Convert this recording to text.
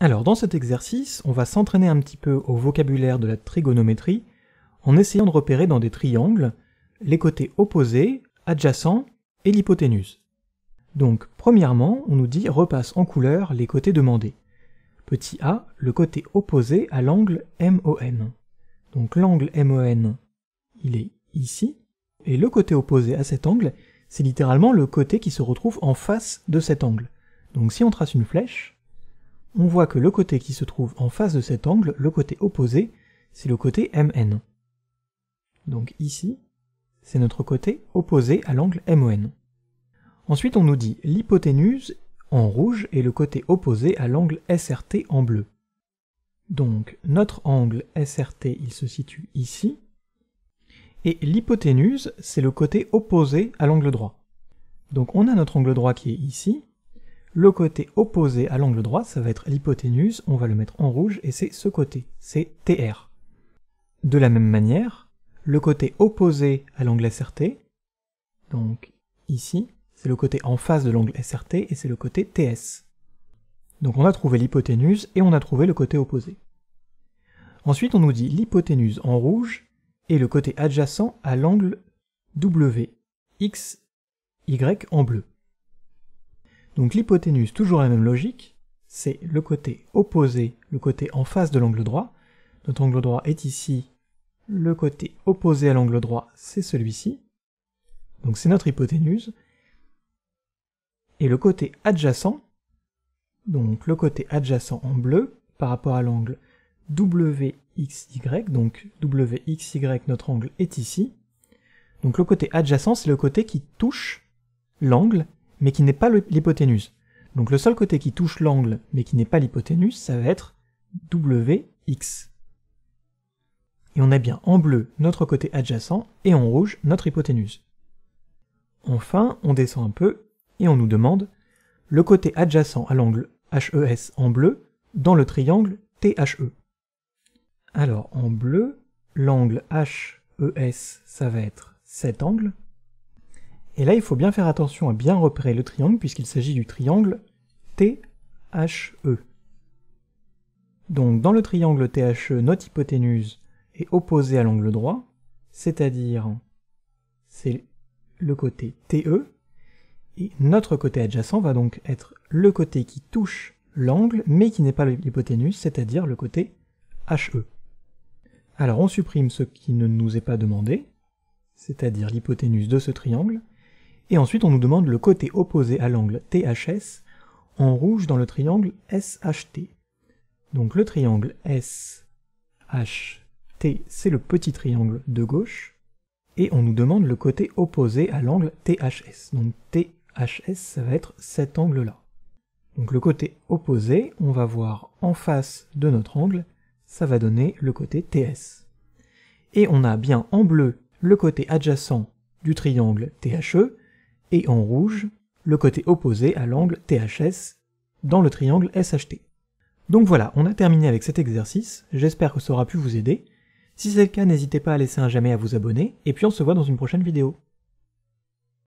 Alors dans cet exercice, on va s'entraîner un petit peu au vocabulaire de la trigonométrie en essayant de repérer dans des triangles les côtés opposés, adjacents et l'hypoténuse. Donc premièrement, on nous dit repasse en couleur les côtés demandés. Petit a, le côté opposé à l'angle MON. Donc l'angle MON, il est ici, et le côté opposé à cet angle, c'est littéralement le côté qui se retrouve en face de cet angle. Donc si on trace une flèche, on voit que le côté qui se trouve en face de cet angle, le côté opposé, c'est le côté MN. Donc ici, c'est notre côté opposé à l'angle MON. Ensuite, on nous dit l'hypoténuse en rouge et le côté opposé à l'angle SRT en bleu. Donc notre angle SRT, il se situe ici, et l'hypoténuse, c'est le côté opposé à l'angle droit. Donc on a notre angle droit qui est ici, le côté opposé à l'angle droit, ça va être l'hypoténuse, on va le mettre en rouge, et c'est ce côté, c'est TR. De la même manière, le côté opposé à l'angle SRT, donc ici, c'est le côté en face de l'angle SRT, et c'est le côté TS. Donc on a trouvé l'hypoténuse, et on a trouvé le côté opposé. Ensuite, on nous dit l'hypoténuse en rouge, et le côté adjacent à l'angle W, X, Y en bleu. Donc l'hypoténuse, toujours la même logique, c'est le côté opposé, le côté en face de l'angle droit. Notre angle droit est ici, le côté opposé à l'angle droit, c'est celui-ci. Donc c'est notre hypoténuse. Et le côté adjacent, donc le côté adjacent en bleu, par rapport à l'angle WXY, donc WXY, notre angle est ici. Donc le côté adjacent, c'est le côté qui touche l'angle mais qui n'est pas l'hypoténuse. Donc le seul côté qui touche l'angle, mais qui n'est pas l'hypoténuse, ça va être WX. Et on a bien en bleu notre côté adjacent et en rouge notre hypoténuse. Enfin, on descend un peu et on nous demande le côté adjacent à l'angle HES en bleu dans le triangle THE. Alors en bleu, l'angle HES, ça va être cet angle, et là, il faut bien faire attention à bien repérer le triangle puisqu'il s'agit du triangle THE. Donc dans le triangle THE, notre hypoténuse est opposée à l'angle droit, c'est-à-dire c'est le côté TE, et notre côté adjacent va donc être le côté qui touche l'angle, mais qui n'est pas l'hypoténuse, c'est-à-dire le côté HE. Alors on supprime ce qui ne nous est pas demandé, c'est-à-dire l'hypoténuse de ce triangle, et ensuite, on nous demande le côté opposé à l'angle THS en rouge dans le triangle SHT. Donc le triangle SHT, c'est le petit triangle de gauche, et on nous demande le côté opposé à l'angle THS. Donc THS, ça va être cet angle-là. Donc le côté opposé, on va voir en face de notre angle, ça va donner le côté TS. Et on a bien en bleu le côté adjacent du triangle THE, et en rouge le côté opposé à l'angle THS dans le triangle SHT. Donc voilà, on a terminé avec cet exercice, j'espère que ça aura pu vous aider. Si c'est le cas, n'hésitez pas à laisser un jamais à vous abonner, et puis on se voit dans une prochaine vidéo.